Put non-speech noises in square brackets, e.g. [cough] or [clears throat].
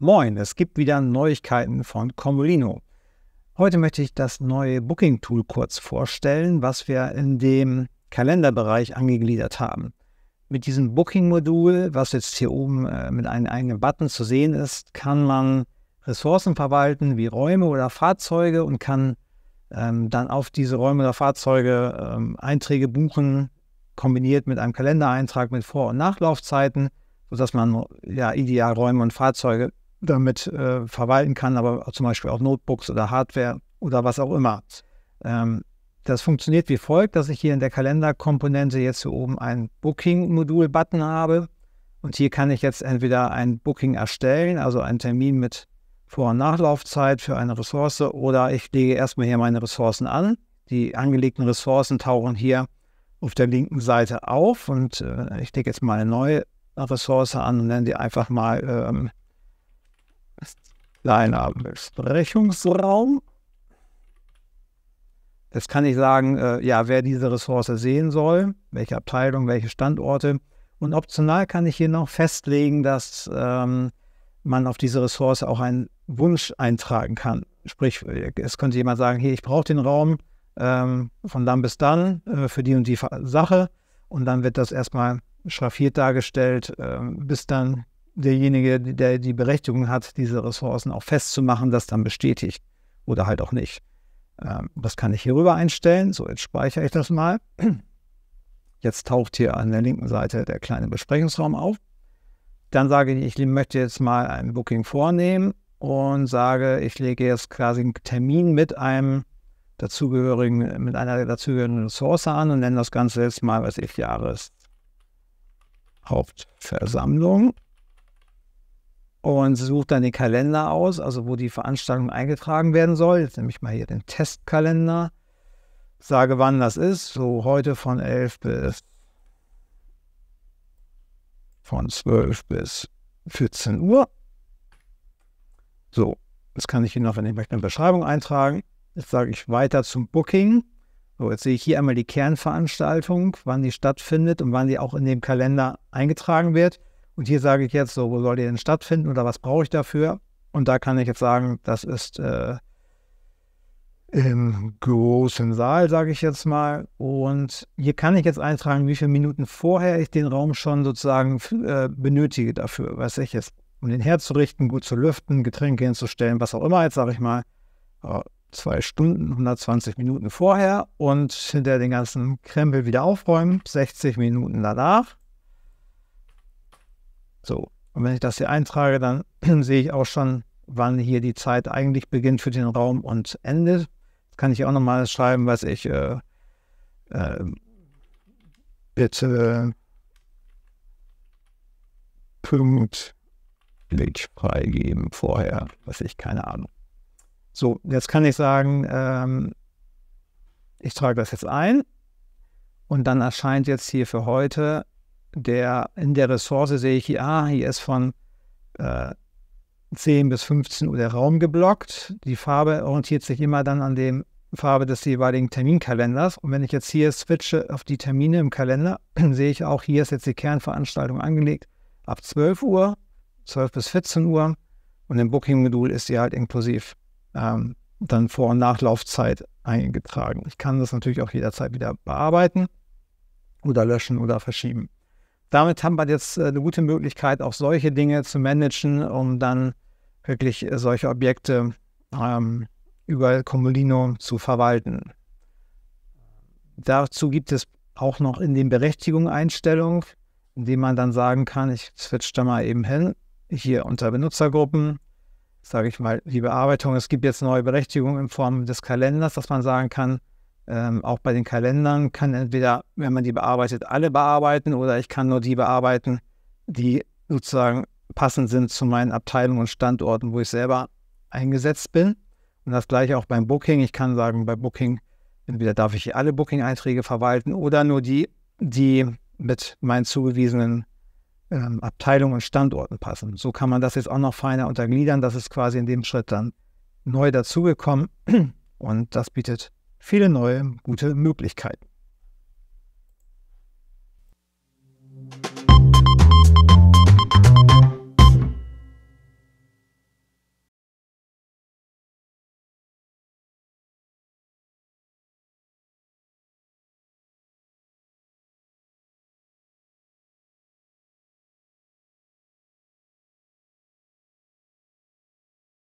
Moin, es gibt wieder Neuigkeiten von Comolino. Heute möchte ich das neue Booking-Tool kurz vorstellen, was wir in dem Kalenderbereich angegliedert haben. Mit diesem Booking-Modul, was jetzt hier oben äh, mit einem eigenen Button zu sehen ist, kann man Ressourcen verwalten wie Räume oder Fahrzeuge und kann ähm, dann auf diese Räume oder Fahrzeuge ähm, Einträge buchen, kombiniert mit einem Kalendereintrag mit Vor- und Nachlaufzeiten, sodass man ja ideal Räume und Fahrzeuge damit äh, verwalten kann, aber zum Beispiel auch Notebooks oder Hardware oder was auch immer. Ähm, das funktioniert wie folgt, dass ich hier in der Kalenderkomponente jetzt hier oben einen Booking-Modul-Button habe. Und hier kann ich jetzt entweder ein Booking erstellen, also einen Termin mit Vor- und Nachlaufzeit für eine Ressource, oder ich lege erstmal hier meine Ressourcen an. Die angelegten Ressourcen tauchen hier auf der linken Seite auf und äh, ich lege jetzt mal eine neue Ressource an und nenne die einfach mal ähm, Kleiner Besprechungsraum. Jetzt kann ich sagen, äh, ja, wer diese Ressource sehen soll, welche Abteilung, welche Standorte. Und optional kann ich hier noch festlegen, dass ähm, man auf diese Ressource auch einen Wunsch eintragen kann. Sprich, es könnte jemand sagen, hey, ich brauche den Raum ähm, von dann bis dann äh, für die und die Sache. Und dann wird das erstmal schraffiert dargestellt, äh, bis dann derjenige, der die Berechtigung hat, diese Ressourcen auch festzumachen, das dann bestätigt oder halt auch nicht. Das ähm, kann ich hierüber einstellen. So, jetzt speichere ich das mal. Jetzt taucht hier an der linken Seite der kleine Besprechungsraum auf. Dann sage ich, ich möchte jetzt mal ein Booking vornehmen und sage, ich lege jetzt quasi einen Termin mit einem dazugehörigen, mit einer dazugehörigen Ressource an und nenne das Ganze jetzt mal, was ich Jahreshauptversammlung. Hauptversammlung und sie sucht dann den Kalender aus, also wo die Veranstaltung eingetragen werden soll. Jetzt nehme ich mal hier den Testkalender, sage, wann das ist. So heute von 11 bis von 12 bis 14 Uhr. So, jetzt kann ich hier noch, wenn ich möchte, eine Beschreibung eintragen. Jetzt sage ich weiter zum Booking. So, jetzt sehe ich hier einmal die Kernveranstaltung, wann die stattfindet und wann die auch in dem Kalender eingetragen wird. Und hier sage ich jetzt so, wo soll die denn stattfinden oder was brauche ich dafür? Und da kann ich jetzt sagen, das ist äh, im großen Saal, sage ich jetzt mal. Und hier kann ich jetzt eintragen, wie viele Minuten vorher ich den Raum schon sozusagen äh, benötige dafür, was ich jetzt, um den herzurichten, gut zu lüften, Getränke hinzustellen, was auch immer jetzt, sage ich mal. Oh, zwei Stunden, 120 Minuten vorher und hinter den ganzen Krempel wieder aufräumen, 60 Minuten danach. So, und wenn ich das hier eintrage, dann [clears throat] sehe ich auch schon, wann hier die Zeit eigentlich beginnt für den Raum und endet. Das kann ich auch nochmal schreiben, was ich äh, äh, bitte pünktlich freigeben vorher, was ich keine Ahnung. So, jetzt kann ich sagen, ähm, ich trage das jetzt ein und dann erscheint jetzt hier für heute der, in der Ressource sehe ich, ja, ah, hier ist von äh, 10 bis 15 Uhr der Raum geblockt. Die Farbe orientiert sich immer dann an der Farbe des jeweiligen Terminkalenders. Und wenn ich jetzt hier switche auf die Termine im Kalender, [clears throat] sehe ich auch, hier ist jetzt die Kernveranstaltung angelegt ab 12 Uhr, 12 bis 14 Uhr. Und im Booking-Modul ist sie halt inklusiv ähm, dann Vor- und Nachlaufzeit eingetragen. Ich kann das natürlich auch jederzeit wieder bearbeiten oder löschen oder verschieben damit haben wir jetzt äh, eine gute Möglichkeit, auch solche Dinge zu managen, um dann wirklich äh, solche Objekte ähm, über Comolino zu verwalten. Dazu gibt es auch noch in den Berechtigungen Einstellungen, indem man dann sagen kann, ich switch da mal eben hin, hier unter Benutzergruppen, sage ich mal, die Bearbeitung. Es gibt jetzt neue Berechtigungen in Form des Kalenders, dass man sagen kann, ähm, auch bei den Kalendern kann entweder, wenn man die bearbeitet, alle bearbeiten oder ich kann nur die bearbeiten, die sozusagen passend sind zu meinen Abteilungen und Standorten, wo ich selber eingesetzt bin. Und das gleiche auch beim Booking. Ich kann sagen, bei Booking entweder darf ich alle Booking-Einträge verwalten oder nur die, die mit meinen zugewiesenen ähm, Abteilungen und Standorten passen. So kann man das jetzt auch noch feiner untergliedern. Das ist quasi in dem Schritt dann neu dazugekommen. Und das bietet viele neue gute Möglichkeiten.